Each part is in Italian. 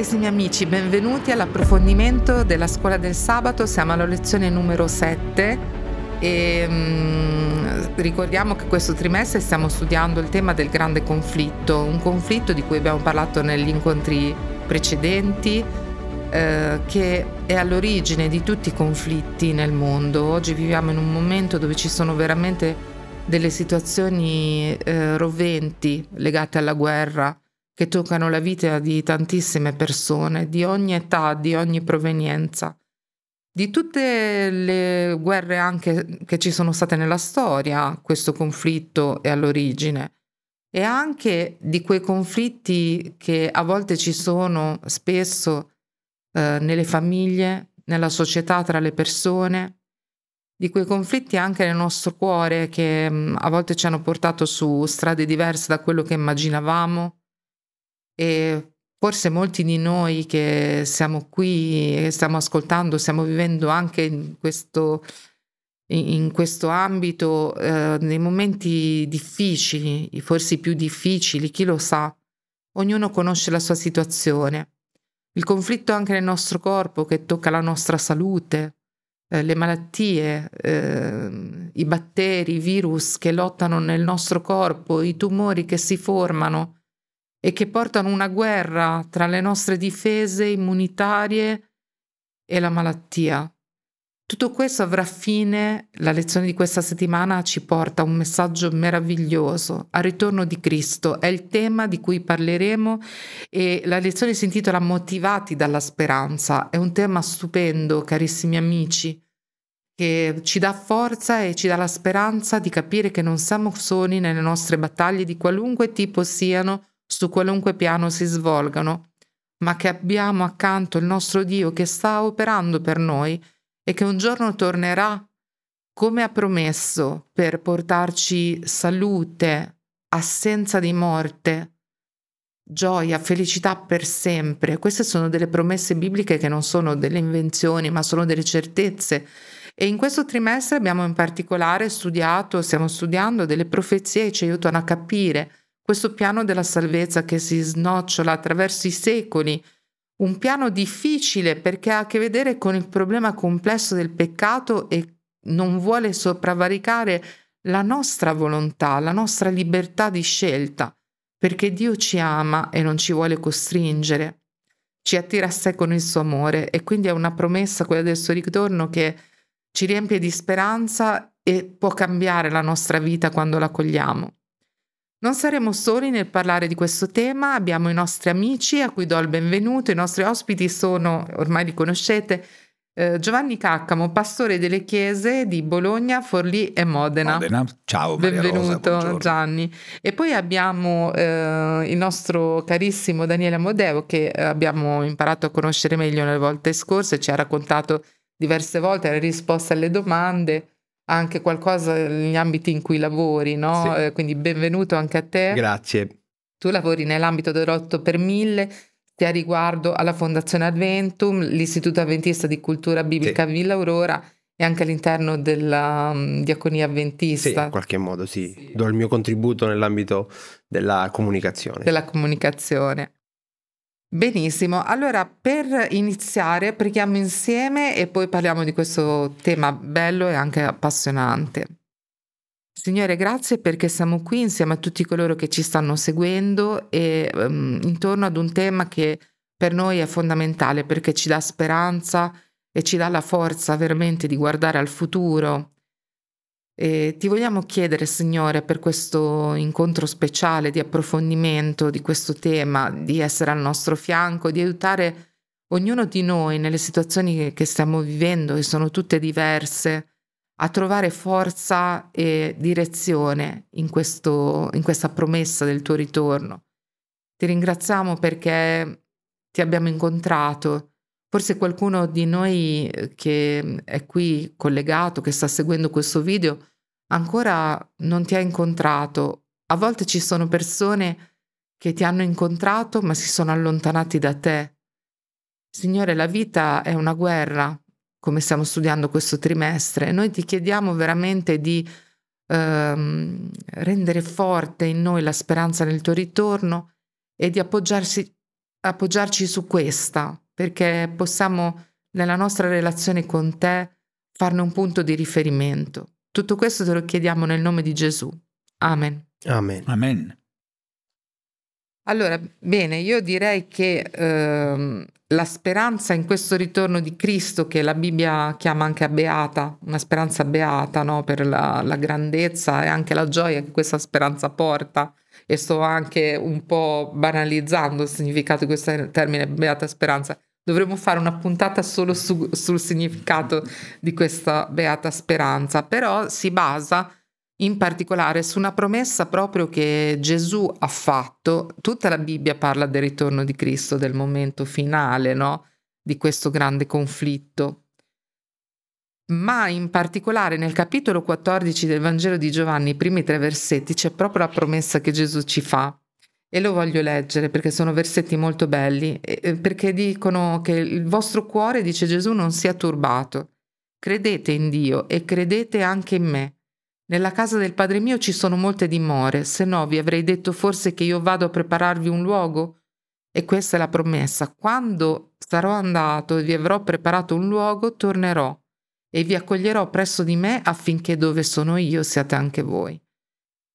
Carissimi amici, benvenuti all'approfondimento della scuola del sabato, siamo alla lezione numero 7 e mh, mm, ricordiamo che questo trimestre stiamo studiando il tema del grande conflitto, un conflitto di cui abbiamo parlato negli incontri precedenti eh, che è all'origine di tutti i conflitti nel mondo. Oggi viviamo in un momento dove ci sono veramente delle situazioni eh, roventi legate alla guerra, che toccano la vita di tantissime persone, di ogni età, di ogni provenienza, di tutte le guerre anche che ci sono state nella storia, questo conflitto è all'origine, e anche di quei conflitti che a volte ci sono spesso eh, nelle famiglie, nella società, tra le persone, di quei conflitti anche nel nostro cuore che mm, a volte ci hanno portato su strade diverse da quello che immaginavamo e forse molti di noi che siamo qui e stiamo ascoltando, stiamo vivendo anche in questo, in questo ambito, eh, nei momenti difficili, forse più difficili, chi lo sa, ognuno conosce la sua situazione. Il conflitto anche nel nostro corpo che tocca la nostra salute, eh, le malattie, eh, i batteri, i virus che lottano nel nostro corpo, i tumori che si formano, e che portano una guerra tra le nostre difese immunitarie e la malattia. Tutto questo avrà fine, la lezione di questa settimana ci porta un messaggio meraviglioso, al ritorno di Cristo, è il tema di cui parleremo e la lezione si intitola Motivati dalla speranza, è un tema stupendo, carissimi amici, che ci dà forza e ci dà la speranza di capire che non siamo soli nelle nostre battaglie di qualunque tipo siano su qualunque piano si svolgano, ma che abbiamo accanto il nostro Dio che sta operando per noi e che un giorno tornerà, come ha promesso, per portarci salute, assenza di morte, gioia, felicità per sempre. Queste sono delle promesse bibliche che non sono delle invenzioni, ma sono delle certezze. E in questo trimestre abbiamo in particolare studiato, stiamo studiando delle profezie che ci aiutano a capire questo piano della salvezza che si snocciola attraverso i secoli, un piano difficile perché ha a che vedere con il problema complesso del peccato e non vuole sopravvaricare la nostra volontà, la nostra libertà di scelta, perché Dio ci ama e non ci vuole costringere, ci attira a sé con il suo amore e quindi è una promessa quella del suo ritorno che ci riempie di speranza e può cambiare la nostra vita quando la cogliamo. Non saremo soli nel parlare di questo tema, abbiamo i nostri amici a cui do il benvenuto, i nostri ospiti sono, ormai li conoscete, eh, Giovanni Caccamo, pastore delle chiese di Bologna, Forlì e Modena. Modena. Ciao, benvenuto Rosa, Gianni. E poi abbiamo eh, il nostro carissimo Daniele Amodeo che abbiamo imparato a conoscere meglio le volte scorse, ci ha raccontato diverse volte, ha risposto alle domande anche qualcosa negli ambiti in cui lavori, no? Sì. Eh, quindi benvenuto anche a te. Grazie. Tu lavori nell'ambito dell'8 per mille, ti ha riguardo alla Fondazione Adventum, l'Istituto Adventista di Cultura Biblica sì. Villa Aurora e anche all'interno della um, Diaconia Adventista. Sì, in qualche modo sì. sì. Do il mio contributo nell'ambito della comunicazione. Della comunicazione. Benissimo, allora per iniziare preghiamo insieme e poi parliamo di questo tema bello e anche appassionante. Signore, grazie perché siamo qui insieme a tutti coloro che ci stanno seguendo e um, intorno ad un tema che per noi è fondamentale perché ci dà speranza e ci dà la forza veramente di guardare al futuro eh, ti vogliamo chiedere, Signore, per questo incontro speciale di approfondimento di questo tema, di essere al nostro fianco, di aiutare ognuno di noi nelle situazioni che stiamo vivendo, che sono tutte diverse, a trovare forza e direzione in, questo, in, questa promessa del tuo ritorno. Ti ringraziamo perché ti abbiamo incontrato. Forse qualcuno di noi eh, che è qui collegato, che sta seguendo questo video, ancora non ti ha incontrato. A volte ci sono persone che ti hanno incontrato ma si sono allontanati da te. Signore, la vita è una guerra, come stiamo studiando questo trimestre. Noi ti chiediamo veramente di ehm, rendere forte in noi la speranza nel tuo ritorno e di appoggiarci su questa, perché possiamo nella nostra relazione con te farne un punto di riferimento. Tutto questo te lo chiediamo nel nome di Gesù. Amen. Amen. Amen. Allora, bene, io direi che ehm, la speranza in questo ritorno di Cristo, che la Bibbia chiama anche beata, una speranza beata no? per la, la, grandezza e anche la gioia che questa speranza porta, e sto anche un po' banalizzando il significato di questo termine beata speranza, Dovremmo fare una puntata solo su, sul significato di questa beata speranza, però si basa in particolare su una promessa proprio che Gesù ha fatto. Tutta la Bibbia parla del ritorno di Cristo, del momento finale, no? Di questo grande conflitto. Ma in particolare nel capitolo 14 del Vangelo di Giovanni, i primi tre versetti, c'è proprio la promessa che Gesù ci fa e lo voglio leggere perché sono versetti molto belli, perché dicono che il vostro cuore, dice Gesù, non sia turbato. Credete in Dio e credete anche in me. Nella casa del Padre mio ci sono molte dimore, se no vi avrei detto forse che io vado a prepararvi un luogo. E questa è la promessa. Quando sarò andato e vi avrò preparato un luogo, tornerò e vi accoglierò presso di me affinché dove sono io siate anche voi.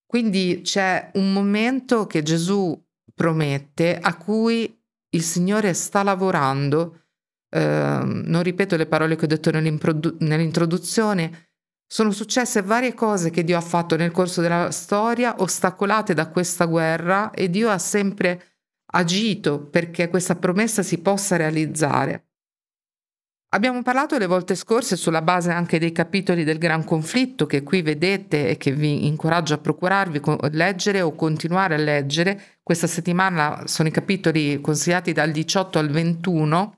Quindi c'è un momento che Gesù promette a cui il Signore sta lavorando. Eh, non ripeto le parole che ho detto nell'introduzione. Sono successe varie cose che Dio ha fatto nel corso della storia, ostacolate da questa guerra, e Dio ha sempre agito perché questa promessa si possa realizzare. Abbiamo parlato le volte scorse sulla base anche dei capitoli del Gran Conflitto che qui vedete e che vi incoraggio a procurarvi a leggere o continuare a leggere. Questa settimana sono i capitoli consigliati dal 18 al 21.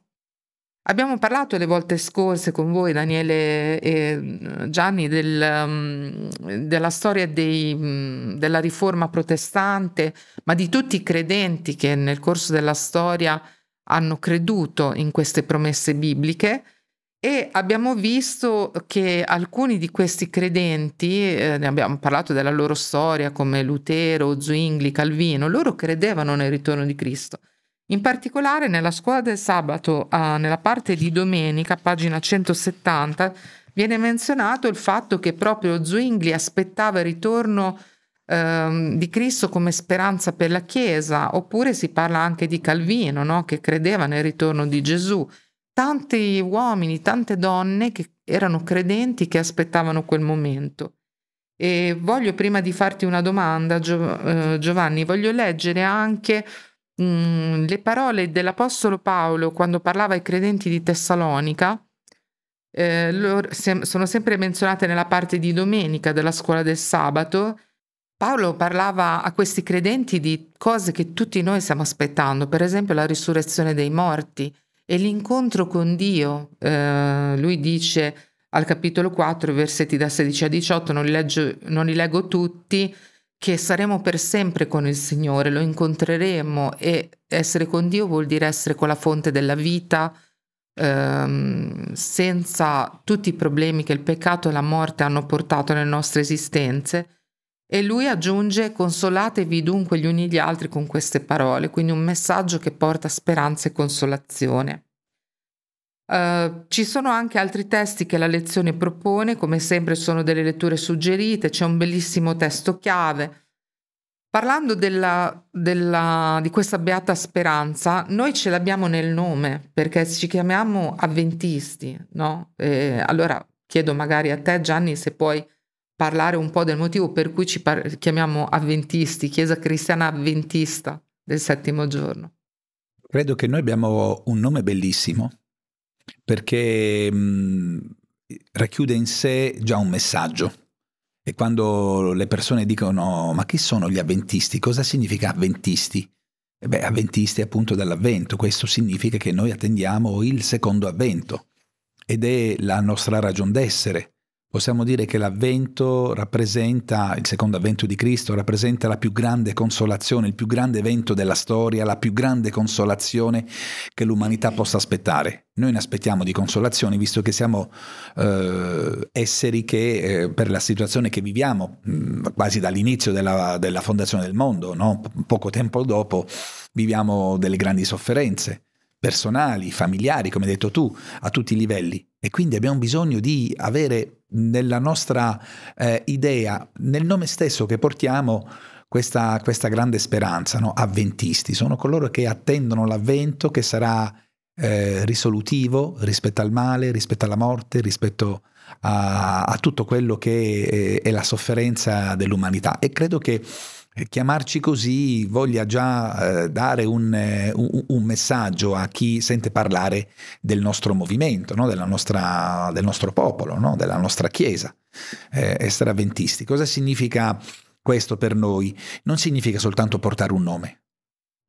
Abbiamo parlato le volte scorse con voi, Daniele e mm, Gianni, del, mm, della storia dei, mm, della riforma protestante, ma di tutti i credenti che nel corso della storia hanno creduto in queste promesse bibliche e abbiamo visto che alcuni di questi credenti, eh, ne abbiamo parlato della loro storia come Lutero, Zwingli, Calvino, loro credevano nel ritorno di Cristo. In particolare nella scuola del sabato, eh, nella parte di domenica, pagina 170, viene menzionato il fatto che proprio Zwingli aspettava il ritorno di Ehm, di Cristo come speranza per la Chiesa, oppure si parla anche di Calvino, no? che credeva nel ritorno di Gesù. Tanti uomini, tante donne che erano credenti che aspettavano quel momento. E voglio prima di farti una domanda, eh, Giovanni, voglio leggere anche mm, le parole dell'Apostolo Paolo quando parlava ai credenti di Tessalonica. Eh, loro, sono sempre menzionate nella parte di domenica della scuola del sabato Paolo parlava a questi credenti di cose che tutti noi stiamo aspettando, per esempio la risurrezione dei morti e l'incontro con Dio. Eh, lui dice al capitolo 4, versetti da 16 a 18, non li, leggo, non li leggo tutti, che saremo per sempre con il Signore, lo incontreremo e essere con Dio vuol dire essere con la fonte della vita, ehm, senza tutti i problemi che il peccato e la morte hanno portato nelle nostre esistenze e lui aggiunge consolatevi dunque gli uni gli altri con queste parole, quindi un messaggio che porta speranza e consolazione. Uh, ci sono anche altri testi che la lezione propone, come sempre sono delle letture suggerite, c'è un bellissimo testo chiave. Parlando della, della, di questa beata speranza, noi ce l'abbiamo nel nome perché ci chiamiamo avventisti, no? E allora chiedo magari a te Gianni se puoi parlare un po' del motivo per cui ci par- chiamiamo avventisti, Chiesa Cristiana Avventista del settimo giorno. Credo che noi abbiamo un nome bellissimo perché mh, mm, racchiude in sé già un messaggio. E quando le persone dicono ma chi sono gli avventisti? Cosa significa avventisti? E beh, avventisti appunto dall'avvento, questo significa che noi attendiamo il secondo avvento ed è la nostra ragion d'essere Possiamo dire che l'avvento rappresenta, il secondo avvento di Cristo, rappresenta la più grande consolazione, il più grande evento della storia, la più grande consolazione che l'umanità possa aspettare. Noi ne aspettiamo di consolazioni visto che siamo eh, esseri che eh, per la situazione che viviamo, mh, mm, quasi dall'inizio della, della, fondazione del mondo, no? poco tempo dopo, viviamo delle grandi sofferenze personali, familiari, come hai detto tu, a tutti i livelli. E quindi abbiamo bisogno di avere nella nostra eh, idea, nel nome stesso che portiamo, questa, questa grande speranza, no? avventisti, sono coloro che attendono l'avvento che sarà eh, risolutivo rispetto al male, rispetto alla morte, rispetto a, a tutto quello che è, è la sofferenza dell'umanità. E credo che eh, chiamarci così voglia già eh, dare un, eh, un, un, messaggio a chi sente parlare del nostro movimento, no? nostra, del nostro popolo, no? della nostra chiesa, eh, essere avventisti. Cosa significa questo per noi? Non significa soltanto portare un nome,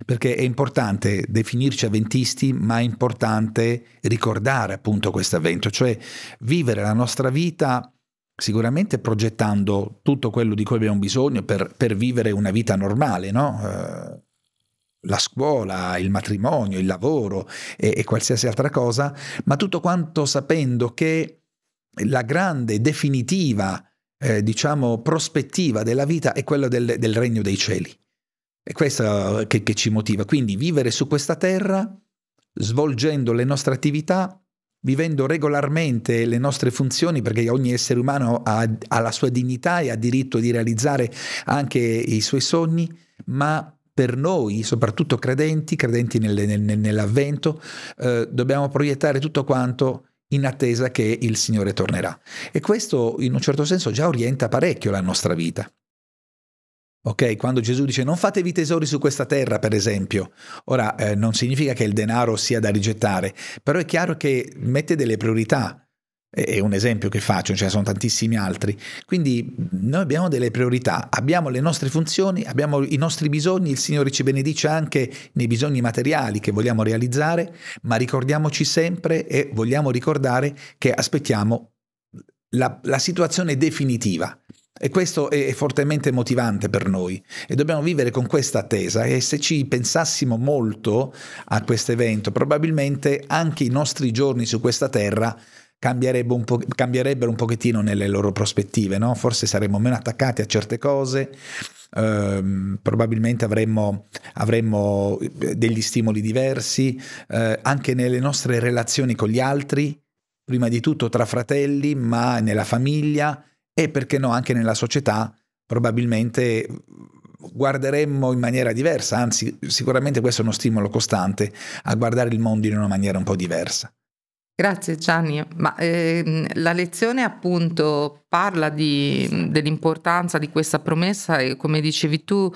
perché è importante definirci avventisti, ma è importante ricordare appunto questo avvento, cioè vivere la nostra vita sicuramente progettando tutto quello di cui abbiamo bisogno per, per vivere una vita normale, no? eh, la scuola, il matrimonio, il lavoro e, e, qualsiasi altra cosa, ma tutto quanto sapendo che la grande, definitiva, eh, diciamo, prospettiva della vita è quella del, del regno dei cieli. È questo che, che ci motiva. Quindi vivere su questa terra, svolgendo le nostre attività, vivendo regolarmente le nostre funzioni, perché ogni essere umano ha, ha, la sua dignità e ha diritto di realizzare anche i suoi sogni, ma per noi, soprattutto credenti, credenti nel, nel, nell'avvento, eh, dobbiamo proiettare tutto quanto in attesa che il Signore tornerà. E questo in un certo senso già orienta parecchio la nostra vita. Ok, quando Gesù dice non fatevi tesori su questa terra, per esempio. Ora, eh, non significa che il denaro sia da rigettare, però è chiaro che mette delle priorità. È un esempio che faccio, ce cioè ne sono tantissimi altri. Quindi noi abbiamo delle priorità, abbiamo le nostre funzioni, abbiamo i nostri bisogni, il Signore ci benedice anche nei bisogni materiali che vogliamo realizzare, ma ricordiamoci sempre e vogliamo ricordare che aspettiamo la, la situazione definitiva. E questo è fortemente motivante per noi e dobbiamo vivere con questa attesa e se ci pensassimo molto a questo evento, probabilmente anche i nostri giorni su questa terra cambierebbe un po- cambierebbero un pochettino nelle loro prospettive, no? forse saremmo meno attaccati a certe cose, ehm, probabilmente avremmo, avremmo, eh, degli stimoli diversi, eh, anche nelle nostre relazioni con gli altri, prima di tutto tra fratelli, ma nella famiglia e perché no anche nella società probabilmente mm, guarderemmo in maniera diversa, anzi sicuramente questo è uno stimolo costante a guardare il mondo in una maniera un po' diversa. Grazie Gianni, ma eh, la lezione appunto parla di, mm, dell'importanza di questa promessa e come dicevi tu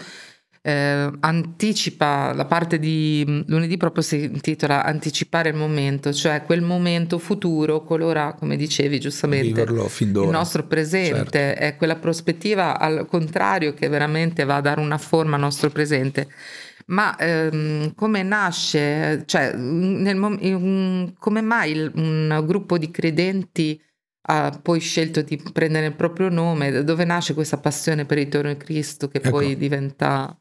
eh, anticipa, la parte di mm, lunedì proprio si intitola Anticipare il momento, cioè quel momento futuro colora, come dicevi giustamente, il nostro presente, certo. è quella prospettiva al contrario che veramente va a dare una forma al nostro presente. Ma ehm, come nasce, cioè, mm, mom- come mai il, un gruppo di credenti ha poi scelto di prendere il proprio nome, dove nasce questa passione per il ritorno di Cristo che ecco, poi diventa...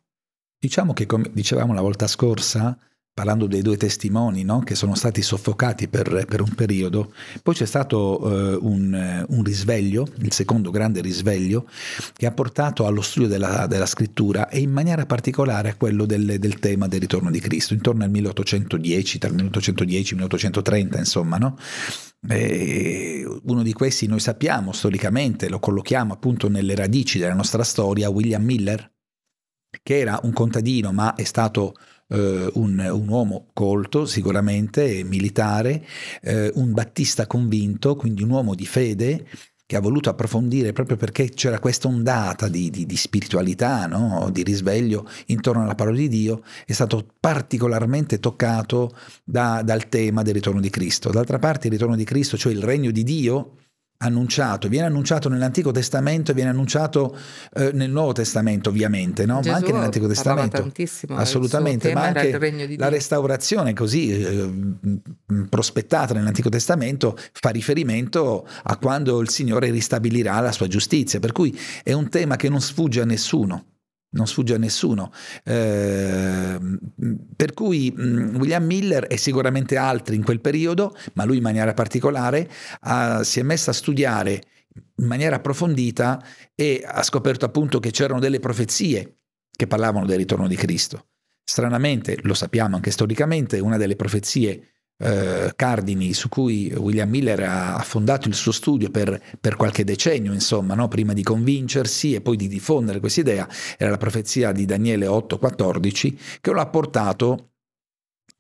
Diciamo che, come dicevamo la volta scorsa, parlando dei due testimoni no? che sono stati soffocati per, per un periodo, poi c'è stato eh, un, eh, un, risveglio, il secondo grande risveglio, che ha portato allo studio della, della scrittura e in maniera particolare a quello del, del, tema del ritorno di Cristo, intorno al 1810, tra il 1810 e il 1830, insomma, no? uno di questi noi sappiamo storicamente, lo collochiamo appunto nelle radici della nostra storia, William Miller, che era un contadino ma è stato Uh, un, un, uomo colto sicuramente, militare, uh, un battista convinto, quindi un uomo di fede che ha voluto approfondire proprio perché c'era questa ondata di, di, di spiritualità, no? di risveglio intorno alla parola di Dio, è stato particolarmente toccato da, dal tema del ritorno di Cristo. D'altra parte il ritorno di Cristo, cioè il regno di Dio, annunciato, viene annunciato nell'Antico Testamento e viene annunciato eh, nel Nuovo Testamento ovviamente, no? ma anche nell'Antico Testamento. Assolutamente, ma anche la restaurazione così eh, mm, mm, prospettata nell'Antico Testamento fa riferimento a quando il Signore ristabilirà la sua giustizia, per cui è un tema che non sfugge a nessuno non sfugge a nessuno. Eh, per cui William Miller e sicuramente altri in quel periodo, ma lui in maniera particolare, ha, si è messo a studiare in maniera approfondita e ha scoperto appunto che c'erano delle profezie che parlavano del ritorno di Cristo. Stranamente, lo sappiamo anche storicamente, una delle profezie eh, cardini su cui William Miller ha fondato il suo studio per, per qualche decennio, insomma, no? prima di convincersi e poi di diffondere questa idea, era la profezia di Daniele 8,14, che lo ha portato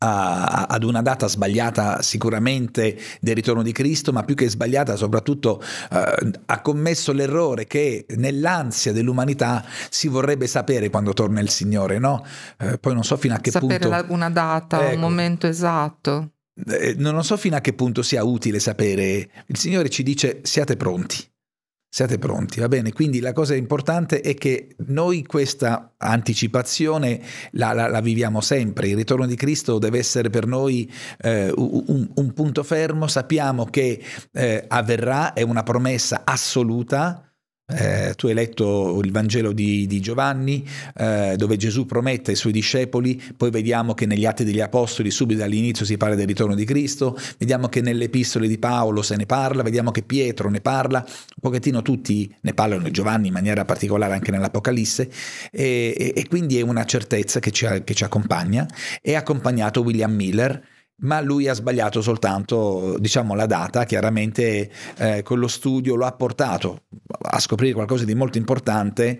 ad una data sbagliata sicuramente del ritorno di Cristo, ma più che sbagliata soprattutto eh, ha commesso l'errore che nell'ansia dell'umanità si vorrebbe sapere quando torna il Signore, no? Eh, poi non so fino a che sapere punto... Sapere una data, ecco. un momento esatto. Eh, non so fino a che punto sia utile sapere, il Signore ci dice siate pronti. Siate pronti, va bene? Quindi la cosa importante è che noi questa anticipazione la, la, la viviamo sempre. Il ritorno di Cristo deve essere per noi eh, un, un, punto fermo. Sappiamo che eh, avverrà, è una promessa assoluta, eh, tu hai letto il Vangelo di, di Giovanni eh, dove Gesù promette ai suoi discepoli, poi vediamo che negli Atti degli Apostoli subito all'inizio si parla del ritorno di Cristo, vediamo che nelle epistole di Paolo se ne parla, vediamo che Pietro ne parla, un pochettino tutti ne parlano, Giovanni in maniera particolare anche nell'Apocalisse e, e, e quindi è una certezza che ci, che ci accompagna. È accompagnato William Miller ma lui ha sbagliato soltanto diciamo, la data, chiaramente eh, quello studio lo ha portato a scoprire qualcosa di molto importante,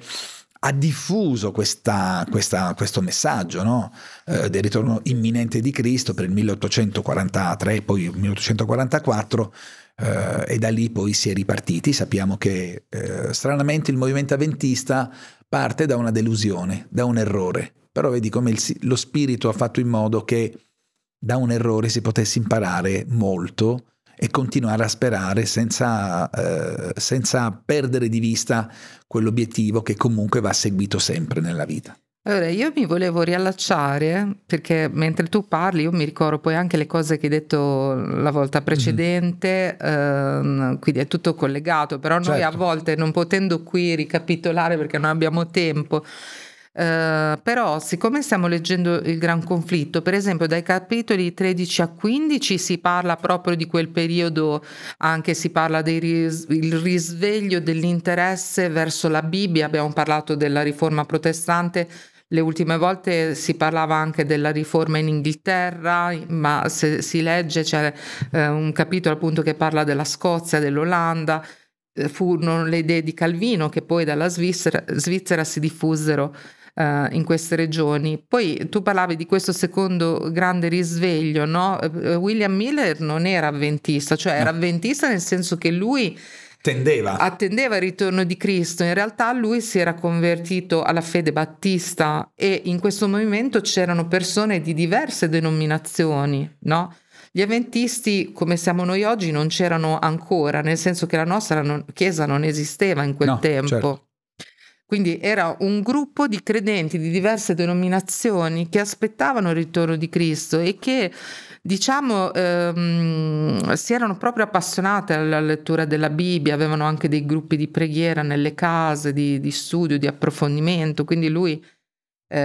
ha diffuso questa, questa, questo messaggio no? eh, del ritorno imminente di Cristo per il 1843, poi il 1844. Eh, e da lì poi si è ripartiti. Sappiamo che eh, stranamente il movimento avventista parte da una delusione, da un errore, però vedi come il, lo spirito ha fatto in modo che da un errore si potesse imparare molto e continuare a sperare senza, eh, senza perdere di vista quell'obiettivo che comunque va seguito sempre nella vita. Allora, io mi volevo riallacciare perché mentre tu parli io mi ricordo poi anche le cose che hai detto la volta mhm. precedente, mm-hmm. eh, quindi è tutto collegato, però certo. noi a certo. volte non potendo qui ricapitolare perché non abbiamo tempo, eh, però siccome stiamo leggendo il Gran Conflitto, per esempio dai capitoli 13 a 15 si parla proprio di quel periodo, anche si parla del risveglio dell'interesse verso la Bibbia, abbiamo parlato della riforma protestante, le ultime volte si parlava anche della riforma in Inghilterra, ma se si legge c'è eh, un capitolo appunto che parla della Scozia, dell'Olanda, eh, furono le idee di Calvino che poi dalla Svizzera, Svizzera si diffusero eh, in queste regioni. Poi tu parlavi di questo secondo grande risveglio, no? Eh, William Miller non era avventista, cioè era avventista nel senso che lui Attendeva. attendeva. il ritorno di Cristo. In realtà lui si era convertito alla fede battista e in questo movimento c'erano persone di diverse denominazioni, no? Gli avventisti, come siamo noi oggi, non c'erano ancora, nel senso che la nostra non, chiesa non esisteva in quel no, tempo. Certo. Quindi era un gruppo di credenti di diverse denominazioni che aspettavano il ritorno di Cristo e che diciamo ehm, si erano proprio appassionate alla lettura della Bibbia, avevano anche dei gruppi di preghiera nelle case, di, di studio, di approfondimento, quindi lui eh,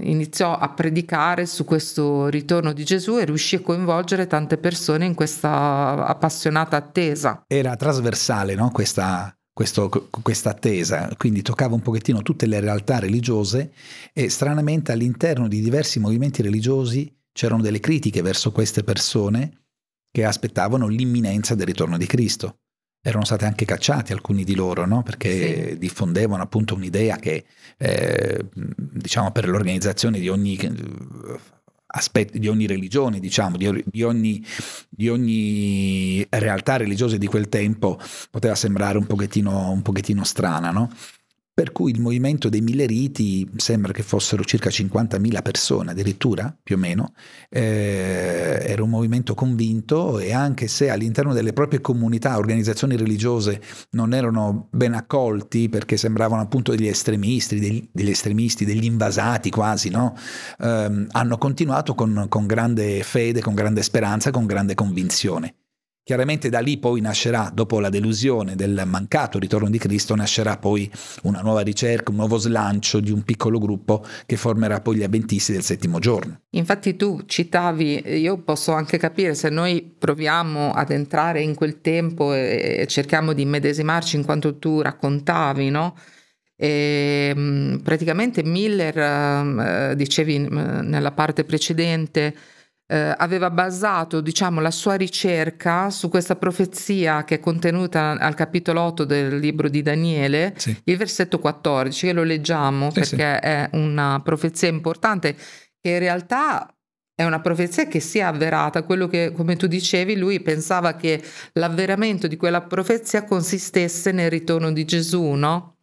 iniziò a predicare su questo ritorno di Gesù e riuscì a coinvolgere tante persone in questa appassionata attesa. Era trasversale no? questa questa attesa, quindi toccava un pochettino tutte le realtà religiose e stranamente all'interno di diversi movimenti religiosi c'erano delle critiche verso queste persone che aspettavano l'imminenza del ritorno di Cristo. Erano stati anche cacciati alcuni di loro, no? perché sì. diffondevano appunto un'idea che, eh, diciamo, per l'organizzazione di ogni aspetti, di ogni religione, diciamo, di, di, ogni, di, ogni, realtà religiosa di quel tempo, poteva sembrare un pochettino, un pochettino strana, no? per cui il movimento dei milleriti sembra che fossero circa 50.000 persone addirittura, più o meno, eh, era un movimento convinto e anche se all'interno delle proprie comunità, organizzazioni religiose non erano ben accolti perché sembravano appunto degli estremisti, degli, degli, estremisti, degli invasati quasi, no? eh, hanno continuato con, con grande fede, con grande speranza, con grande convinzione. Chiaramente da lì poi nascerà, dopo la delusione del mancato ritorno di Cristo, nascerà poi una nuova ricerca, un nuovo slancio di un piccolo gruppo che formerà poi gli avventisti del settimo giorno. Infatti tu citavi, eh, io posso anche capire se noi proviamo ad entrare in quel tempo e cerchiamo di immedesimarci in quanto tu raccontavi, no? E ehm, praticamente Miller, ehm, eh, dicevi mm, nella parte precedente, eh, aveva basato diciamo, la sua ricerca su questa profezia che è contenuta al capitolo 8 del libro di Daniele, sì. il versetto 14, che lo leggiamo sì, perché sì. è una profezia importante che in realtà è una profezia che si è avverata, quello che come tu dicevi lui pensava che l'avveramento di quella profezia consistesse nel ritorno di Gesù, no?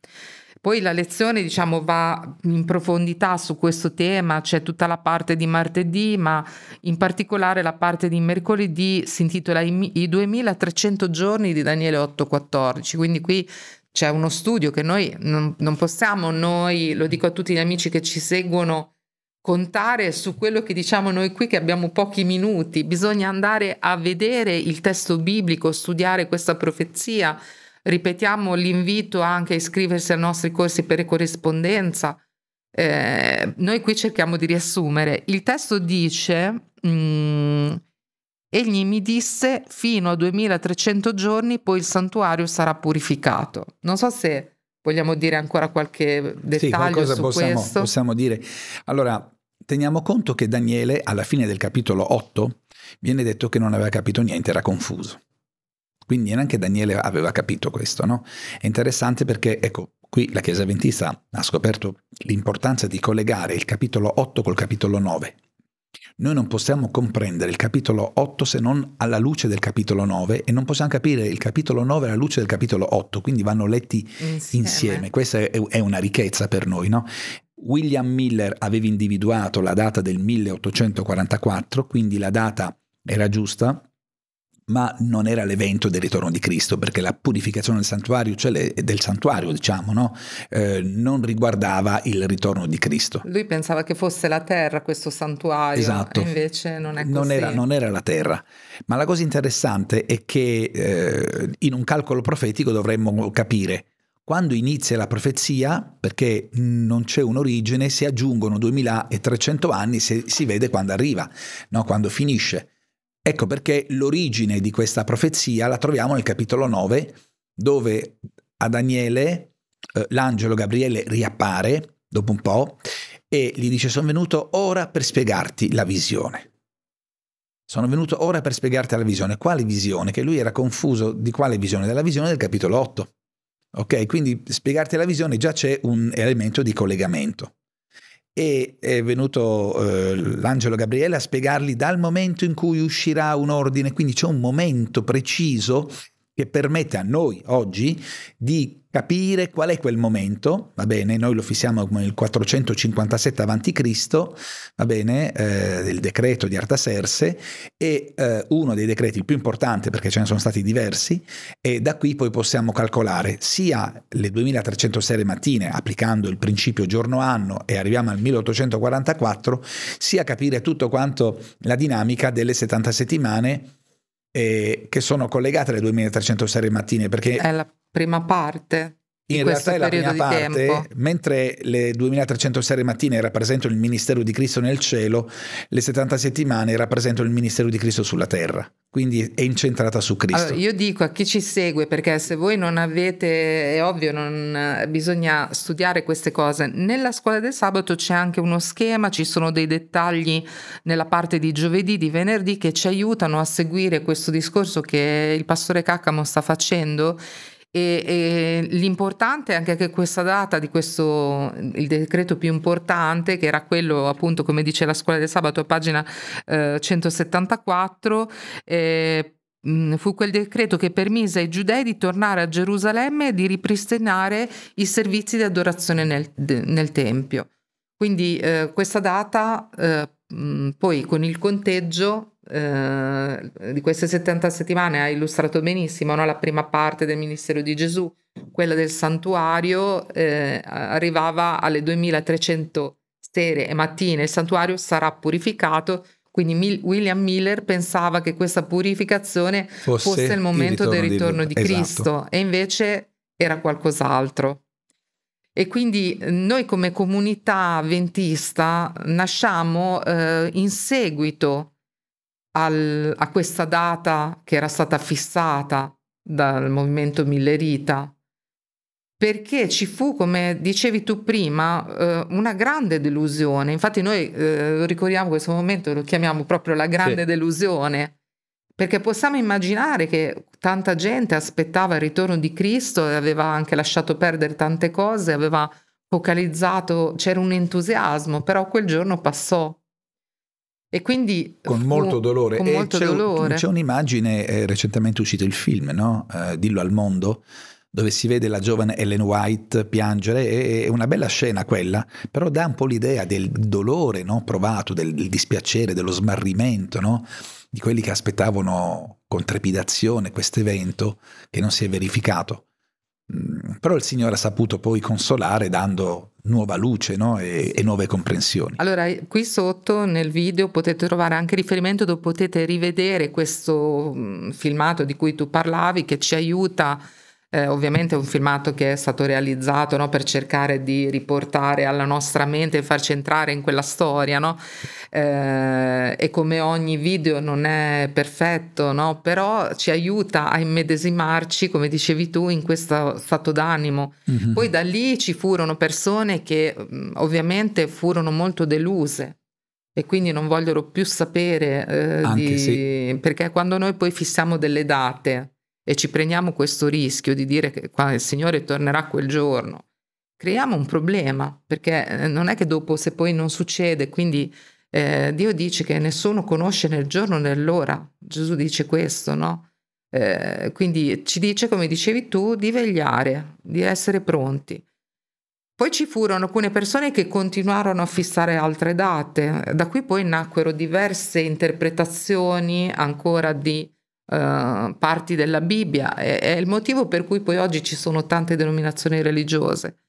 Poi la lezione diciamo, va in profondità su questo tema, c'è tutta la parte di martedì, ma in particolare la parte di mercoledì si intitola I, 2300 giorni di Daniele 814, quindi qui c'è uno studio che noi non, non possiamo, noi, lo dico a tutti gli amici che ci seguono, contare su quello che diciamo noi qui che abbiamo pochi minuti, bisogna andare a vedere il testo biblico, studiare questa profezia Ripetiamo l'invito anche a iscriversi ai nostri corsi per corrispondenza. Eh, noi qui cerchiamo di riassumere. Il testo dice, mh, mm, egli mi disse, fino a 2300 giorni poi il santuario sarà purificato. Non so se vogliamo dire ancora qualche dettaglio sì, su possiamo, questo. possiamo dire. Allora, teniamo conto che Daniele, alla fine del capitolo 8, viene detto che non aveva capito niente, era confuso. Quindi neanche Daniele aveva capito questo, no? È interessante perché, ecco, qui la Chiesa Adventista ha scoperto l'importanza di collegare il capitolo 8 col capitolo 9. Noi non possiamo comprendere il capitolo 8 se non alla luce del capitolo 9 e non possiamo capire il capitolo 9 alla luce del capitolo 8, quindi vanno letti insieme. insieme. Questa è una ricchezza per noi, no? William Miller aveva individuato la data del 1844, quindi la data era giusta, ma non era l'evento del ritorno di Cristo, perché la purificazione del santuario, cioè le, del santuario diciamo, no? eh, non riguardava il ritorno di Cristo. Lui pensava che fosse la terra questo santuario, esatto. invece non è così. Non era, non era, la terra. Ma la cosa interessante è che eh, in un calcolo profetico dovremmo capire quando inizia la profezia, perché non c'è un'origine, si aggiungono 2300 anni, si, si vede quando arriva, no? quando finisce. Ecco perché l'origine di questa profezia la troviamo nel capitolo 9, dove a Daniele eh, l'angelo Gabriele riappare dopo un po' e gli dice sono venuto ora per spiegarti la visione. Sono venuto ora per spiegarti la visione. Quale visione? Che lui era confuso di quale visione? Della visione del capitolo 8. Ok, quindi spiegarti la visione già c'è un elemento di collegamento e è venuto eh, l'angelo Gabriele a spiegargli dal momento in cui uscirà un ordine, quindi c'è un momento preciso che permette a noi oggi di capire qual è quel momento, va bene, noi lo fissiamo come il 457 a.C., va bene, eh, del decreto di Artaserse, e eh, uno dei decreti, il più importante perché ce ne sono stati diversi, e da qui poi possiamo calcolare sia le 2306 mattine applicando il principio giorno-anno e arriviamo al 1844, sia capire tutto quanto la dinamica delle 70 settimane eh, che sono collegate alle 2300 serie mattine perché è la prima parte in realtà è la prima parte, tempo. mentre le 2300 serie mattine rappresentano il ministero di Cristo nel cielo, le 70 settimane rappresentano il ministero di Cristo sulla terra quindi è incentrata su Cristo. Allora, io dico a chi ci segue, perché se voi non avete, è ovvio, non, bisogna studiare queste cose. Nella scuola del sabato c'è anche uno schema, ci sono dei dettagli nella parte di giovedì, di venerdì che ci aiutano a seguire questo discorso che il pastore Caccamo sta facendo e, e l'importante è anche che questa data di questo, il decreto più importante, che era quello appunto come dice la scuola del sabato a pagina eh, 174, eh, fu quel decreto che permise ai giudei di tornare a Gerusalemme e di ripristinare i servizi di adorazione nel, nel Tempio. Quindi eh, questa data, eh, poi con il conteggio, eh, di queste 70 settimane ha illustrato benissimo no? la prima parte del ministero di Gesù, quella del santuario eh, arrivava alle 2300 sere e mattine, il santuario sarà purificato, quindi Mil- William Miller pensava che questa purificazione fosse, fosse il momento il ritorno del ritorno di, di Cristo esatto. e invece era qualcos'altro. E quindi eh, noi come comunità ventista nasciamo eh, in seguito al, a questa data che era stata fissata dal movimento Millerita, perché ci fu, come dicevi tu prima, eh, una grande delusione. Infatti noi eh, ricordiamo questo momento, lo chiamiamo proprio la grande sì. delusione, perché possiamo immaginare che tanta gente aspettava il ritorno di Cristo e aveva anche lasciato perdere tante cose, aveva focalizzato, c'era un entusiasmo, però quel giorno passò. E quindi con molto dolore. Con molto c'è, dolore. c'è, un'immagine eh, recentemente uscito il film, no? eh, Dillo al mondo, dove si vede la giovane Ellen White piangere, è, è una bella scena quella, però dà un po' l'idea del dolore no? provato, del, del, dispiacere, dello smarrimento no? di quelli che aspettavano con trepidazione questo evento che non si è verificato. Mm, però il Signore ha saputo poi consolare dando nuova luce no? e, e, nuove comprensioni. Allora, eh, qui sotto nel video potete trovare anche riferimento dove potete rivedere questo mm, filmato di cui tu parlavi che ci aiuta a eh, ovviamente è un filmato che è stato realizzato no, per cercare di riportare alla nostra mente e farci entrare in quella storia. No? Eh, e come ogni video non è perfetto, no? però ci aiuta a immedesimarci, come dicevi tu, in questo stato d'animo. Mm-hmm. Poi da lì ci furono persone che mm, ovviamente furono molto deluse e quindi non vogliono più sapere eh, di... sì. perché quando noi poi fissiamo delle date e ci prendiamo questo rischio di dire che il Signore tornerà quel giorno, creiamo un problema, perché eh, non è che dopo se poi non succede, quindi eh, Dio dice che nessuno conosce nel giorno né l'ora, Gesù dice questo, no? Eh, quindi ci dice, come dicevi tu, di vegliare, di essere pronti. Poi ci furono alcune persone che continuarono a fissare altre date, da qui poi nacquero diverse interpretazioni ancora di eh, parti della Bibbia, è, è, il motivo per cui poi oggi ci sono tante denominazioni religiose.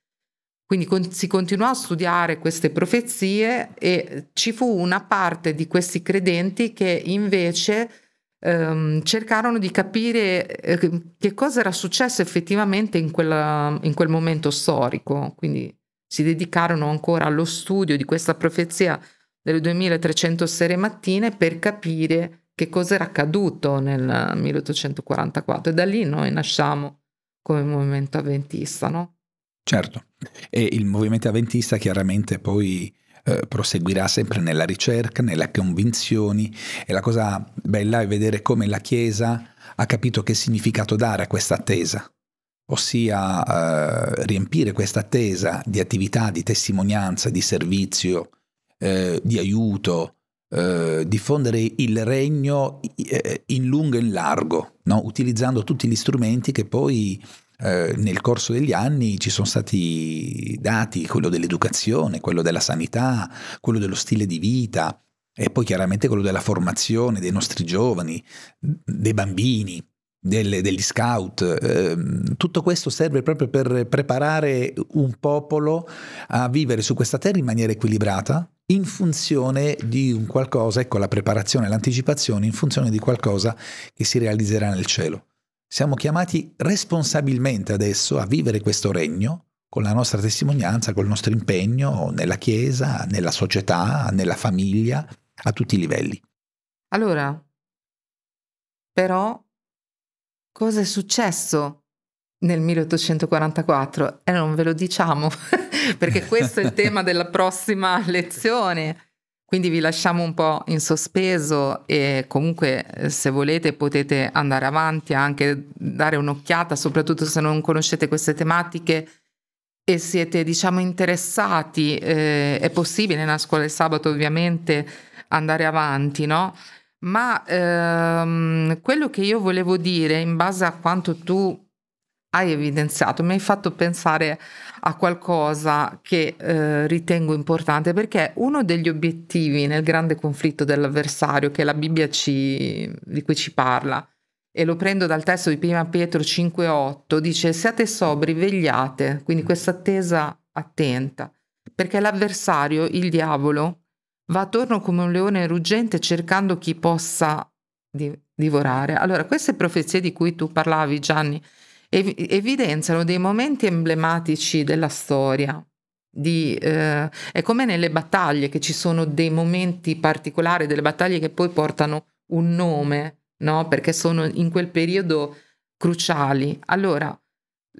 Quindi con, si continuò a studiare queste profezie e ci fu una parte di questi credenti che invece ehm, cercarono di capire eh, che cosa era successo effettivamente in, quella, in quel momento storico. Quindi si dedicarono ancora allo studio di questa profezia delle 2300 sere mattine per capire che cosa era accaduto nel 1844 e da lì noi nasciamo come movimento avventista, no? Certo, e il movimento avventista chiaramente poi eh, proseguirà sempre nella ricerca, nelle convinzioni e la cosa bella è vedere come la Chiesa ha capito che significato dare a questa attesa, ossia eh, riempire questa attesa di attività, di testimonianza, di servizio, eh, di aiuto, eh, diffondere il regno eh, in lungo e in largo, no? utilizzando tutti gli strumenti che poi eh, nel corso degli anni ci sono stati dati, quello dell'educazione, quello della sanità, quello dello stile di vita e poi chiaramente quello della formazione dei nostri giovani, dei bambini, delle, degli scout. Eh, tutto questo serve proprio per preparare un popolo a vivere su questa terra in maniera equilibrata, in funzione di un qualcosa, ecco la preparazione, l'anticipazione, in funzione di qualcosa che si realizzerà nel cielo. Siamo chiamati responsabilmente adesso a vivere questo regno con la nostra testimonianza, col nostro impegno nella Chiesa, nella società, nella famiglia, a tutti i livelli. Allora, però, cosa è successo nel 1844 e eh, non ve lo diciamo perché questo è il tema della prossima lezione. Quindi vi lasciamo un po' in sospeso e comunque eh, se volete potete andare avanti anche dare un'occhiata, soprattutto se non conoscete queste tematiche e siete diciamo interessati, eh, è possibile nella scuola del sabato ovviamente andare avanti, no? Ma ehm, quello che io volevo dire in base a quanto tu hai evidenziato mi hai fatto pensare a qualcosa che eh, ritengo importante perché uno degli obiettivi nel grande conflitto dell'avversario che la Bibbia ci, di cui ci parla e lo prendo dal testo di 1 Pietro 5.8 dice siate sobri, vegliate, quindi questa attesa attenta perché l'avversario, il diavolo, va attorno come un leone ruggente cercando chi possa divorare. Allora, queste profezie di cui tu parlavi, Gianni, ev- evidenziano dei momenti emblematici della storia. Di, eh, è come nelle battaglie che ci sono dei momenti particolari delle battaglie che poi portano un nome, no? perché sono in quel periodo cruciali. Allora,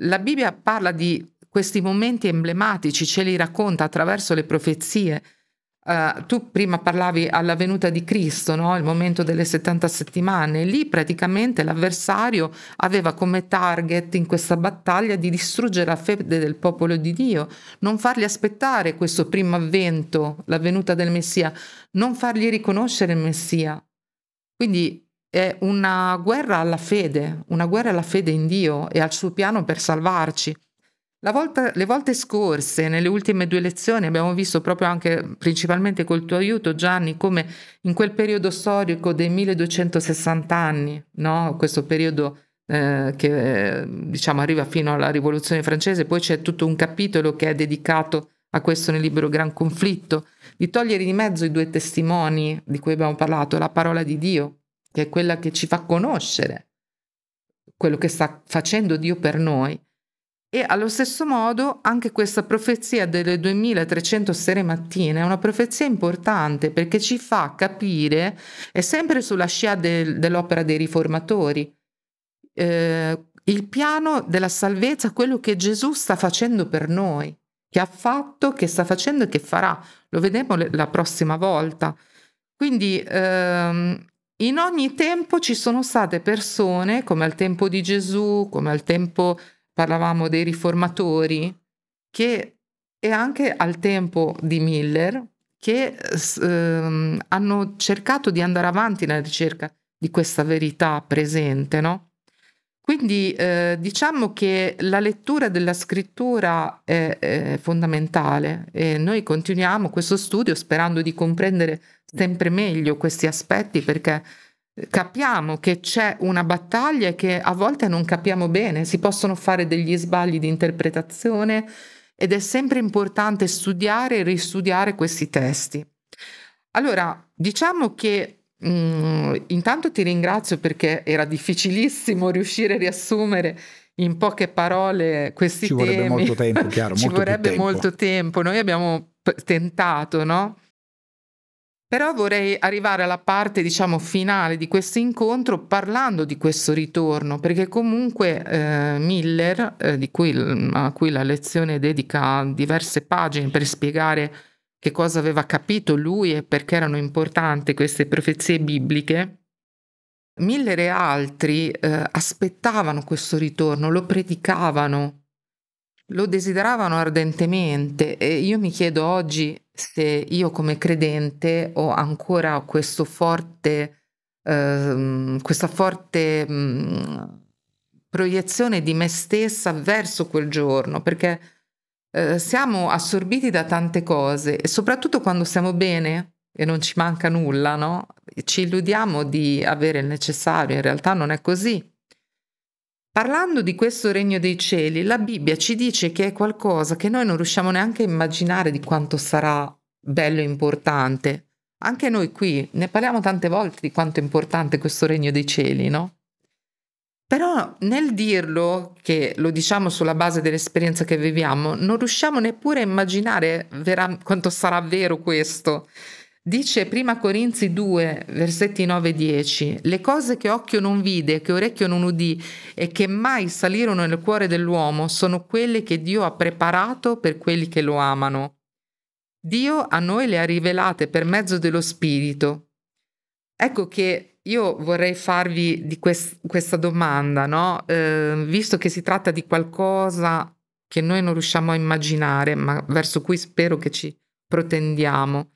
la Bibbia parla di questi momenti emblematici, ce li racconta attraverso le profezie, Uh, tu prima parlavi alla venuta di Cristo, no? il momento delle 70 settimane, lì praticamente l'avversario aveva come target in questa battaglia di distruggere la fede del popolo di Dio, non fargli aspettare questo primo avvento, la venuta del Messia, non fargli riconoscere il Messia. Quindi è una guerra alla fede, una guerra alla fede in Dio e al suo piano per salvarci. Volta, le volte scorse, nelle ultime due lezioni, abbiamo visto proprio anche principalmente col tuo aiuto, Gianni, come in quel periodo storico dei 1260 anni, no? questo periodo eh, che diciamo arriva fino alla rivoluzione francese, poi c'è tutto un capitolo che è dedicato a questo nel libro Gran Conflitto, di togliere di mezzo i due testimoni di cui abbiamo parlato, la parola di Dio, che è quella che ci fa conoscere quello che sta facendo Dio per noi e allo stesso modo anche questa profezia delle 2300 sere mattine è una profezia importante perché ci fa capire, è sempre sulla scia del, dell'opera dei riformatori, eh, il piano della salvezza, quello che Gesù sta facendo per noi, che ha fatto, che sta facendo e che farà. Lo vedremo la prossima volta. Quindi ehm, in ogni tempo ci sono state persone, come al tempo di Gesù, come al tempo di parlavamo dei riformatori, che e anche al tempo di Miller, che ehm, hanno cercato di andare avanti nella ricerca di questa verità presente, no? Quindi eh, diciamo che la lettura della scrittura è, è, fondamentale e noi continuiamo questo studio sperando di comprendere sempre meglio questi aspetti perché capiamo che c'è una battaglia e che a volte non capiamo bene, si possono fare degli sbagli di interpretazione ed è sempre importante studiare e ristudiare questi testi. Allora, diciamo che mh, mm, intanto ti ringrazio perché era difficilissimo riuscire a riassumere in poche parole questi Ci temi. Ci vorrebbe molto tempo, chiaro. Ci vorrebbe tempo. molto tempo. Noi abbiamo tentato, no? Però vorrei arrivare alla parte, diciamo, finale di questo incontro parlando di questo ritorno, perché comunque eh, Miller, eh, cui, a cui la lezione dedica diverse pagine per spiegare che cosa aveva capito lui e perché erano importanti queste profezie bibliche, Miller e altri eh, aspettavano questo ritorno, lo predicavano, lo desideravano ardentemente e io mi chiedo oggi se io come credente ho ancora questo forte, eh, questa forte mh, mm, proiezione di me stessa verso quel giorno, perché eh, siamo assorbiti da tante cose e soprattutto quando siamo bene e non ci manca nulla, no? ci illudiamo di avere il necessario, in realtà non è così. Parlando di questo regno dei cieli, la Bibbia ci dice che è qualcosa che noi non riusciamo neanche a immaginare di quanto sarà bello e importante. Anche noi qui ne parliamo tante volte di quanto è importante questo regno dei cieli, no? Però nel dirlo, che lo diciamo sulla base dell'esperienza che viviamo, non riusciamo neppure a immaginare vera- quanto sarà vero questo. Dice prima Corinzi 2, versetti 9 e 10, le cose che occhio non vide, che orecchio non udì e che mai salirono nel cuore dell'uomo sono quelle che Dio ha preparato per quelli che lo amano. Dio a noi le ha rivelate per mezzo dello Spirito. Ecco che io vorrei farvi di quest- questa domanda, no? eh, visto che si tratta di qualcosa che noi non riusciamo a immaginare, ma verso cui spero che ci protendiamo.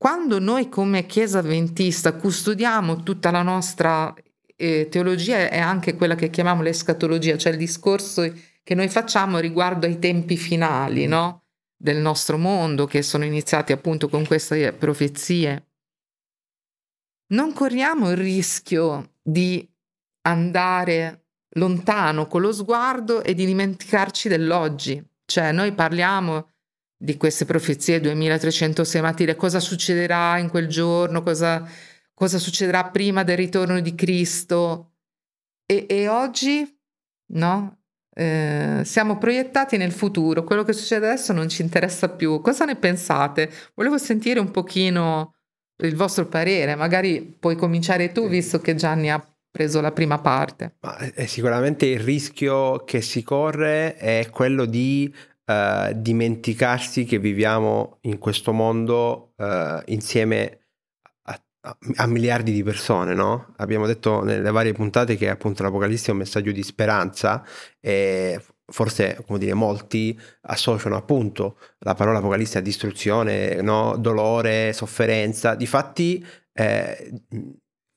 Quando noi come Chiesa Adventista custodiamo tutta la nostra eh, teologia e anche quella che chiamiamo l'escatologia, cioè il discorso che noi facciamo riguardo ai tempi finali no? del nostro mondo, che sono iniziati appunto con queste profezie, non corriamo il rischio di andare lontano con lo sguardo e di dimenticarci dell'oggi. Cioè noi parliamo di queste profezie 2306 sematine, cosa succederà in quel giorno, cosa, cosa succederà prima del ritorno di Cristo. E, e oggi no? Eh, siamo proiettati nel futuro, quello che succede adesso non ci interessa più. Cosa ne pensate? Volevo sentire un pochino il vostro parere, magari puoi cominciare tu visto che Gianni ha preso la prima parte. Ma, eh, sicuramente il rischio che si corre è quello di eh, dimenticarsi che viviamo in questo mondo eh, insieme a, a, a, miliardi di persone, no? Abbiamo detto nelle varie puntate che appunto l'Apocalisse è un messaggio di speranza e forse, come dire, molti associano appunto la parola Apocalisse a distruzione, no? dolore, sofferenza. Difatti... Eh,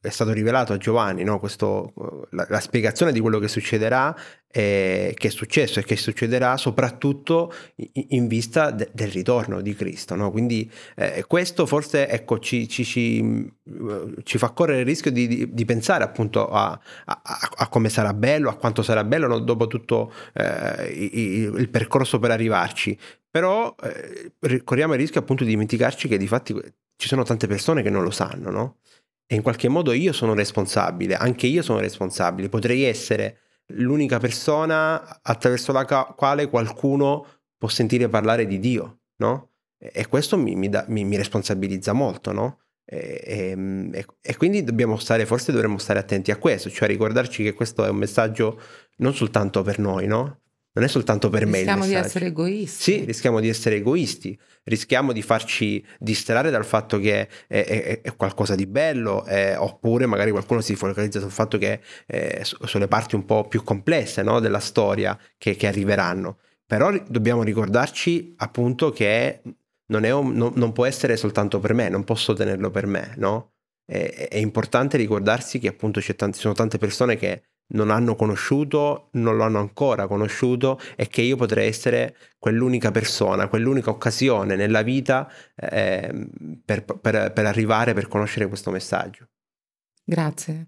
è stato rivelato a Giovanni no? Questo, eh, la, la, spiegazione di quello che succederà, eh, che è successo e che succederà soprattutto in, in vista de, del ritorno di Cristo. No? Quindi eh, questo forse ecco, ci, ci, ci, eh, ci, fa correre il rischio di, di, di pensare appunto a, a, a, come sarà bello, a quanto sarà bello no? dopo tutto eh, il, il percorso per arrivarci. Però eh, corriamo il rischio appunto di dimenticarci che di fatti ci sono tante persone che non lo sanno, no? e in qualche modo io sono responsabile, anche io sono responsabile, potrei essere l'unica persona attraverso la quale qualcuno può sentire parlare di Dio, no? E questo mi, mi, da, mi, mi responsabilizza molto, no? E, e, e, quindi dobbiamo stare, forse dovremmo stare attenti a questo, cioè ricordarci che questo è un messaggio non soltanto per noi, no? non è soltanto per rischiamo me. Rischiamo di essere egoisti. Sì, rischiamo di essere egoisti, rischiamo di farci distrarre dal fatto che è, è, è qualcosa di bello, eh, oppure magari qualcuno si focalizza sul fatto che eh, sono le parti un po' più complesse no, della storia che, che, arriveranno. Però dobbiamo ricordarci appunto che non, un, non, non, può essere soltanto per me, non posso tenerlo per me, no? È, è importante ricordarsi che appunto ci sono tante persone che non hanno conosciuto, non lo hanno ancora conosciuto e che io potrei essere quell'unica persona, quell'unica occasione nella vita eh, per, per, per arrivare, per conoscere questo messaggio. Grazie.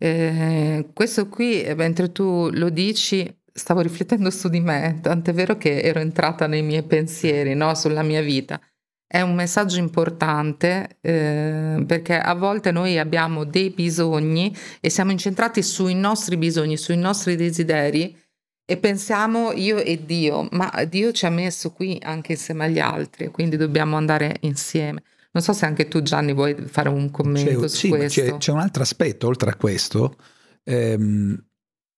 Eh, questo qui, eh, mentre tu lo dici, stavo riflettendo su di me, tant'è vero che ero entrata nei miei pensieri, no? sulla mia vita. È un messaggio importante eh, perché a volte noi abbiamo dei bisogni e siamo incentrati sui nostri bisogni, sui nostri desideri e pensiamo io e Dio, ma Dio ci ha messo qui anche insieme agli altri, quindi dobbiamo andare insieme. Non so se anche tu Gianni vuoi fare un commento c'è, su sì, questo. C'è, c'è, un altro aspetto oltre a questo, ehm,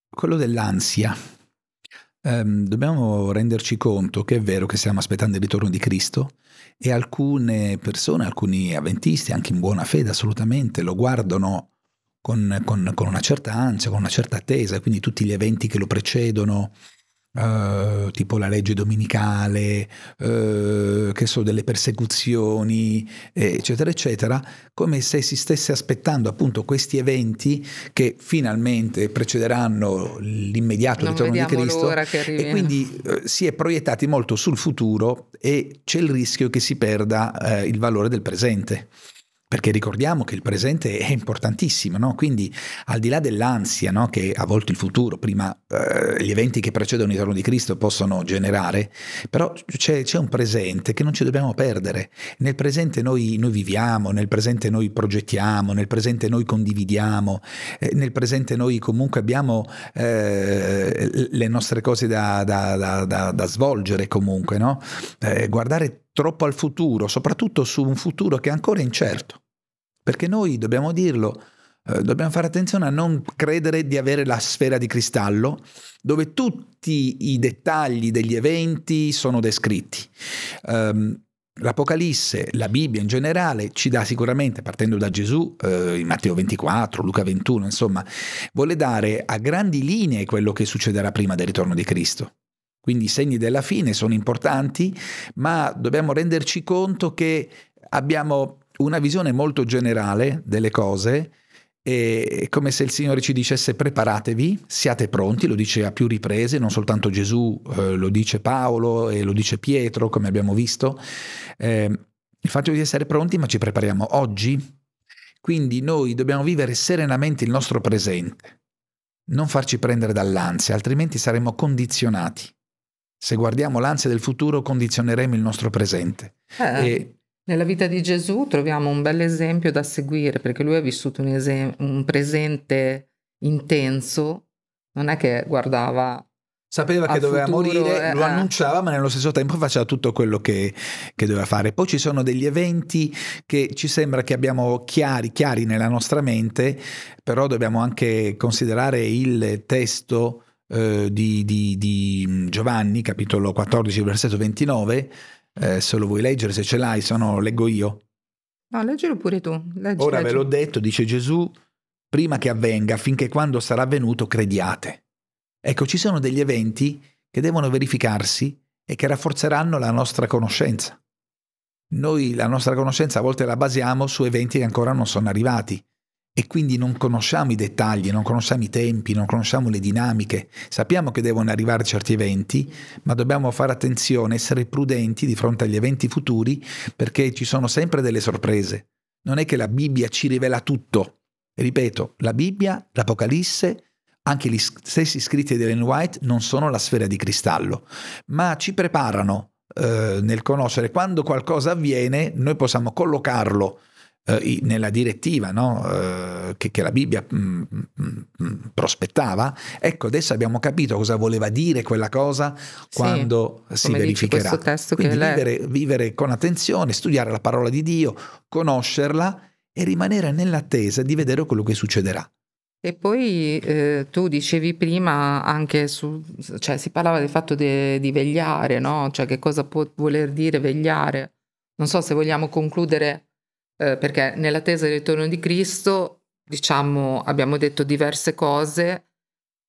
quello dell'ansia. Ehm, dobbiamo renderci conto che è vero che stiamo aspettando il ritorno di Cristo, e alcune persone, alcuni avventisti, anche in buona fede assolutamente, lo guardano con, con, con una certa ansia, con una certa attesa, quindi tutti gli eventi che lo precedono, Uh, tipo la legge dominicale, uh, eh, che so, delle persecuzioni, eccetera, eccetera, come se si stesse aspettando appunto questi eventi che finalmente precederanno l'immediato non ritorno di Cristo e quindi uh, si è proiettati molto sul futuro e c'è il rischio che si perda il valore del presente. Perché ricordiamo che il presente è importantissimo, no? quindi al di là dell'ansia no? che a volte il futuro, prima eh, gli eventi che precedono il ritorno di Cristo possono generare, però c'è, c'è, un presente che non ci dobbiamo perdere. Nel presente noi, noi viviamo, nel presente noi progettiamo, nel presente noi condividiamo, eh, nel presente noi comunque abbiamo eh, le nostre cose da, da, da, da svolgere comunque. No? Eh, guardare troppo al futuro, soprattutto su un futuro che è ancora incerto. Perché noi dobbiamo dirlo, eh, dobbiamo fare attenzione a non credere di avere la sfera di cristallo dove tutti i dettagli degli eventi sono descritti. Um, L'Apocalisse, la Bibbia in generale, ci dà sicuramente, partendo da Gesù, eh, in Matteo 24, Luca 21, insomma, vuole dare a grandi linee quello che succederà prima del ritorno di Cristo. Quindi i segni della fine sono importanti, ma dobbiamo renderci conto che abbiamo una visione molto generale delle cose, è come se il Signore ci dicesse preparatevi, siate pronti, lo dice a più riprese, non soltanto Gesù, eh, lo dice Paolo e lo dice Pietro, come abbiamo visto. Eh, il fatto di essere pronti, ma ci prepariamo oggi. Quindi noi dobbiamo vivere serenamente il nostro presente, non farci prendere dall'ansia, altrimenti saremo condizionati. Se guardiamo l'ansia del futuro condizioneremo il nostro presente. Eh, e... Nella vita di Gesù troviamo un bel esempio da seguire perché lui ha vissuto un, esem- un presente intenso, non è che guardava Sapeva che doveva futuro, morire, eh, lo eh. annunciava, ma nello stesso tempo faceva tutto quello che, che, doveva fare. Poi ci sono degli eventi che ci sembra che abbiamo chiari, chiari nella nostra mente, però dobbiamo anche considerare il testo eh, di, di, di, mm, Giovanni, capitolo 14, versetto 29, eh, se lo vuoi leggere, se ce l'hai, se no leggo io. No, leggilo pure tu. Leggi, Ora leggi. ve l'ho detto, dice Gesù, prima che avvenga, finché quando sarà avvenuto crediate. Ecco, ci sono degli eventi che devono verificarsi e che rafforzeranno la nostra conoscenza. Noi la nostra conoscenza a volte la basiamo su eventi che ancora non sono arrivati, e quindi non conosciamo i dettagli, non conosciamo i tempi, non conosciamo le dinamiche, sappiamo che devono arrivare certi eventi, ma dobbiamo fare attenzione, essere prudenti di fronte agli eventi futuri perché ci sono sempre delle sorprese. Non è che la Bibbia ci rivela tutto. Ripeto, la Bibbia, l'Apocalisse, anche gli stessi scritti di Ellen White non sono la sfera di cristallo, ma ci preparano eh, nel conoscere quando qualcosa avviene, noi possiamo collocarlo eh, nella direttiva no? eh, che, che, la Bibbia mh, mm, mh, mm, mm, prospettava, ecco adesso abbiamo capito cosa voleva dire quella cosa quando sì, si verificherà. Quindi vivere, vivere con attenzione, studiare la parola di Dio, conoscerla e rimanere nell'attesa di vedere quello che succederà. E poi eh, tu dicevi prima anche su, cioè si parlava del fatto de, di vegliare, no? Cioè che cosa può voler dire vegliare. Non so se vogliamo concludere eh, perché nella tesi del ritorno di Cristo, diciamo, abbiamo detto diverse cose,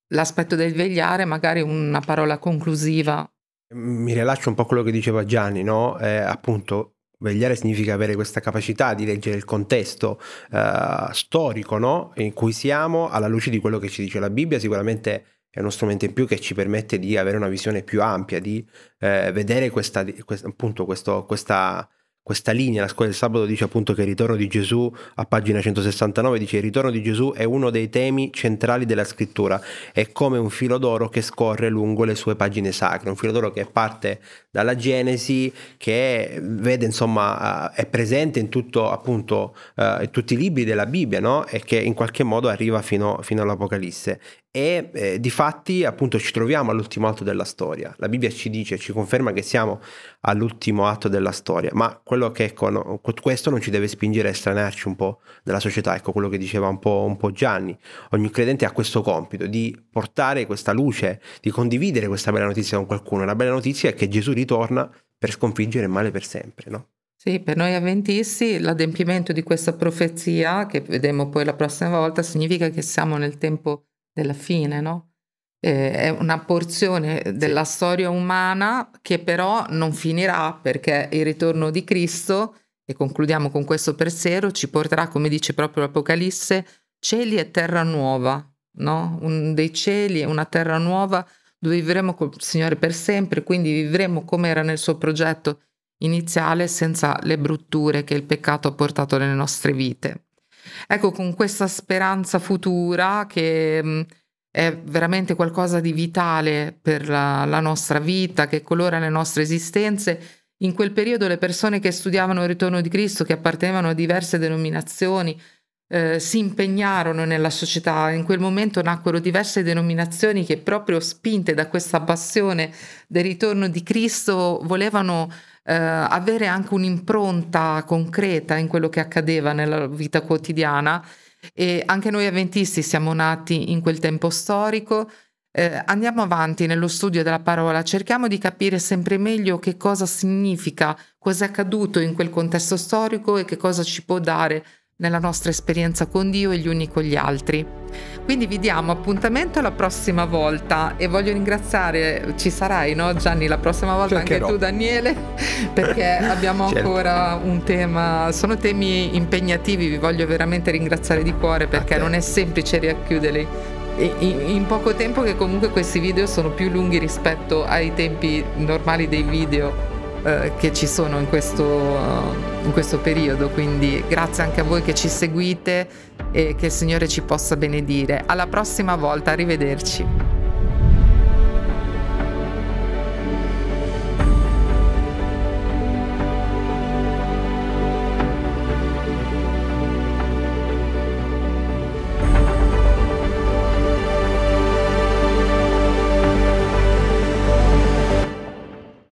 l'aspetto del vegliare magari una parola conclusiva. Mi rilascio un po' a quello che diceva Gianni, no? Eh, appunto, vegliare significa avere questa capacità di leggere il contesto eh, storico no? in cui siamo alla luce di quello che ci dice la Bibbia, sicuramente è uno strumento in più che ci permette di avere una visione più ampia, di eh, vedere questa, quest, appunto questo, questa questa linea, la scuola del sabato dice appunto che il ritorno di Gesù, a pagina 169, dice il ritorno di Gesù è uno dei temi centrali della scrittura, è come un filo d'oro che scorre lungo le sue pagine sacre, un filo d'oro che parte dalla Genesi, che vede insomma, eh, è presente in, tutto, appunto, eh, in tutti i libri della Bibbia no? e che in qualche modo arriva fino, fino all'Apocalisse e eh, di fatti appunto ci troviamo all'ultimo atto della storia. La Bibbia ci dice, ci conferma che siamo all'ultimo atto della storia, ma quello che ecco, no, questo non ci deve spingere a estranearci un po' dalla società, ecco quello che diceva un po', un po' Gianni. Ogni credente ha questo compito di portare questa luce, di condividere questa bella notizia con qualcuno. La bella notizia è che Gesù ritorna per sconfiggere il male per sempre, no? Sì, per noi avventisti l'adempimento di questa profezia, che vedremo poi la prossima volta, significa che siamo nel tempo della fine, no? Eh, è una porzione della sì. storia umana che però non finirà perché il ritorno di Cristo, e concludiamo con questo persero, ci porterà, come dice proprio l'Apocalisse, cieli e terra nuova, no? Un, dei cieli e una terra nuova dove vivremo col Signore per sempre, quindi vivremo come era nel suo progetto iniziale senza le brutture che il peccato ha portato nelle nostre vite. Ecco, con questa speranza futura che mm, è veramente qualcosa di vitale per la, la nostra vita, che colora le nostre esistenze, in quel periodo le persone che studiavano il ritorno di Cristo, che appartenevano a diverse denominazioni, eh, si impegnarono nella società. In quel momento nacquero diverse denominazioni che proprio spinte da questa passione del ritorno di Cristo volevano eh, avere anche un'impronta concreta in quello che accadeva nella vita quotidiana. E anche noi avventisti siamo nati in quel tempo storico. Eh, andiamo avanti nello studio della parola, cerchiamo di capire sempre meglio che cosa significa, cosa è accaduto in quel contesto storico e che cosa ci può dare nella nostra esperienza con Dio e gli uni con gli altri. Quindi vi diamo appuntamento la prossima volta e voglio ringraziare, ci sarai no Gianni la prossima volta Cercherò. anche tu Daniele perché abbiamo certo. ancora un tema, sono temi impegnativi, vi voglio veramente ringraziare di cuore perché non è semplice riacchiuderli in poco tempo che comunque questi video sono più lunghi rispetto ai tempi normali dei video eh, che ci sono in questo, eh, in questo periodo, quindi grazie anche a voi che ci seguite e che il Signore ci possa benedire. Alla prossima volta, arrivederci.